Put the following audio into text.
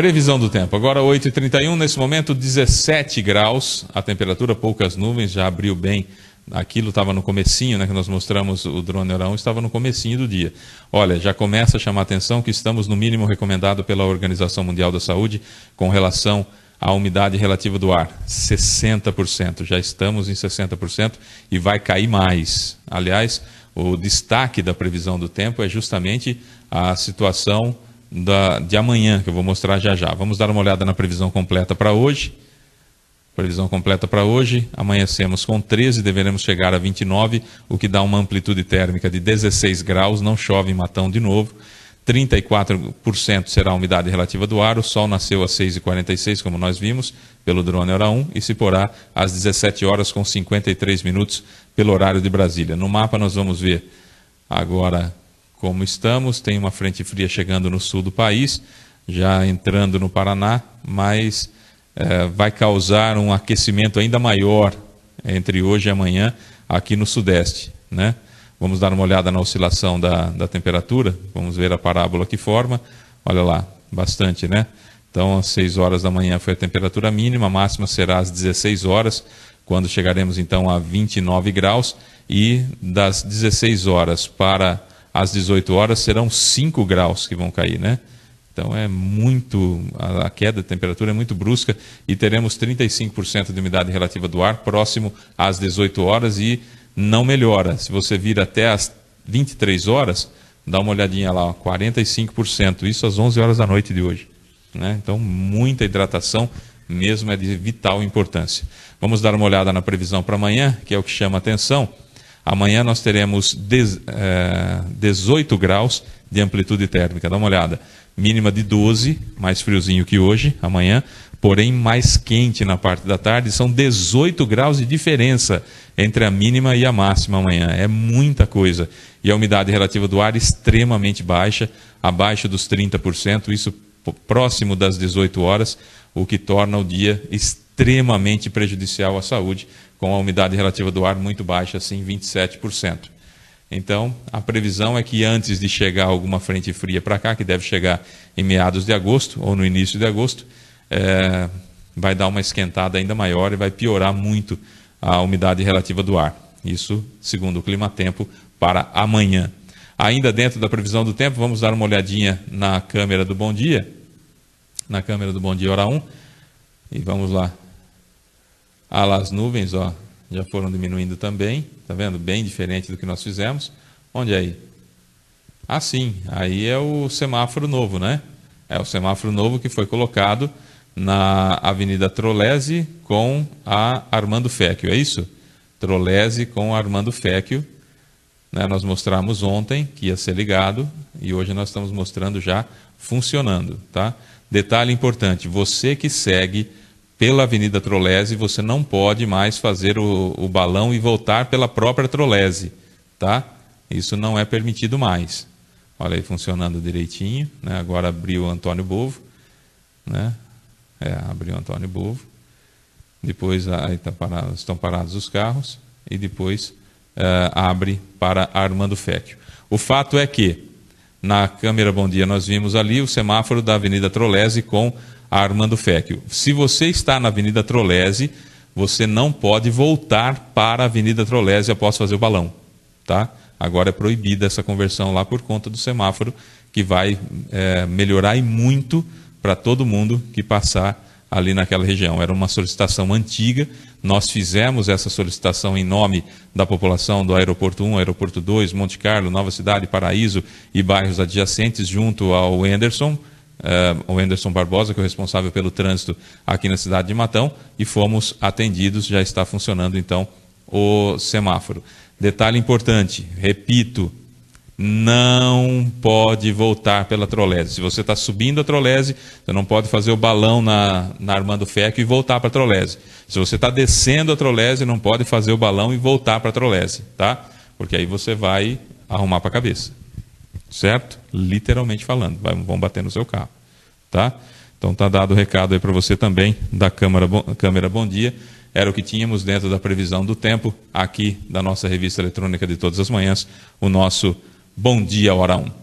Previsão do tempo. Agora 8h31, nesse momento 17 graus a temperatura, poucas nuvens, já abriu bem. Aquilo estava no comecinho, né, que nós mostramos o drone Orão, estava no comecinho do dia. Olha, já começa a chamar a atenção que estamos no mínimo recomendado pela Organização Mundial da Saúde com relação à umidade relativa do ar, 60%. Já estamos em 60% e vai cair mais. Aliás, o destaque da previsão do tempo é justamente a situação da, de amanhã, que eu vou mostrar já já. Vamos dar uma olhada na previsão completa para hoje. Previsão completa para hoje, amanhecemos com 13, deveremos chegar a 29, o que dá uma amplitude térmica de 16 graus, não chove em Matão de novo. 34% será a umidade relativa do ar, o sol nasceu às 6h46, como nós vimos, pelo drone Hora 1, e se porá às 17 horas com 53 minutos pelo horário de Brasília. No mapa nós vamos ver agora como estamos. Tem uma frente fria chegando no sul do país, já entrando no Paraná, mas é, vai causar um aquecimento ainda maior entre hoje e amanhã aqui no Sudeste. Né? Vamos dar uma olhada na oscilação da, da temperatura, vamos ver a parábola que forma. Olha lá, bastante, né? Então, às 6 horas da manhã foi a temperatura mínima, a máxima será às 16 horas, quando chegaremos então a 29 graus, e das 16 horas para às 18 horas serão 5 graus que vão cair, né? Então é muito a queda de temperatura é muito brusca e teremos 35% de umidade relativa do ar próximo às 18 horas e não melhora. Se você vir até às 23 horas, dá uma olhadinha lá, ó, 45%, isso às 11 horas da noite de hoje, né? Então muita hidratação mesmo é de vital importância. Vamos dar uma olhada na previsão para amanhã, que é o que chama a atenção. Amanhã nós teremos 18 eh, graus de amplitude térmica. Dá uma olhada. Mínima de 12, mais friozinho que hoje, amanhã, porém mais quente na parte da tarde. São 18 graus de diferença entre a mínima e a máxima amanhã. É muita coisa. E a umidade relativa do ar extremamente baixa, abaixo dos 30%, isso próximo das 18 horas, o que torna o dia extremamente extremamente prejudicial à saúde, com a umidade relativa do ar muito baixa, assim 27%. Então, a previsão é que antes de chegar alguma frente fria para cá, que deve chegar em meados de agosto ou no início de agosto, é, vai dar uma esquentada ainda maior e vai piorar muito a umidade relativa do ar. Isso, segundo o Climatempo, para amanhã. Ainda dentro da previsão do tempo, vamos dar uma olhadinha na câmera do Bom Dia, na câmera do Bom Dia Hora 1, e vamos lá ah, lá as nuvens, ó, já foram diminuindo também, tá vendo? Bem diferente do que nós fizemos. Onde é aí? Ah, sim, aí é o semáforo novo, né? É o semáforo novo que foi colocado na Avenida Trolese com a Armando Fecchio, é isso? Trolese com a Armando Fecchio. Né? Nós mostramos ontem que ia ser ligado e hoje nós estamos mostrando já funcionando, tá? Detalhe importante, você que segue pela Avenida Trolese, você não pode mais fazer o, o balão e voltar pela própria Trolese, tá? Isso não é permitido mais. Olha aí funcionando direitinho, né? Agora abriu o Antônio Bovo, né? É, abriu o Antônio Bovo. Depois ah, aí tá parado, estão parados os carros e depois uh, abre para Armando Fétio. O fato é que na câmera Bom Dia nós vimos ali o semáforo da Avenida Trolese com Armando Fecchio. Se você está na Avenida Trolese, você não pode voltar para a Avenida Trolese após fazer o balão, tá? Agora é proibida essa conversão lá por conta do semáforo, que vai é, melhorar e muito para todo mundo que passar ali naquela região. Era uma solicitação antiga, nós fizemos essa solicitação em nome da população do Aeroporto 1, Aeroporto 2, Monte Carlo, Nova Cidade, Paraíso e bairros adjacentes, junto ao Enderson uh, o Anderson Barbosa, que é o responsável pelo trânsito aqui na cidade de Matão, e fomos atendidos, já está funcionando então o semáforo. Detalhe importante, repito, não pode voltar pela trolese. Se você está subindo a trolese, você não pode fazer o balão na, na Armando Fecchio e voltar para a trolese. Se você está descendo a trolese, não pode fazer o balão e voltar para a trolese, tá? Porque aí você vai arrumar para a cabeça certo? Literalmente falando, vão bater no seu carro, tá? Então tá dado o recado aí para você também da Câmara Bom, Câmara Bom Dia. Era o que tínhamos dentro da previsão do tempo aqui da nossa revista eletrônica de todas as manhãs, o nosso Bom Dia Hora 1.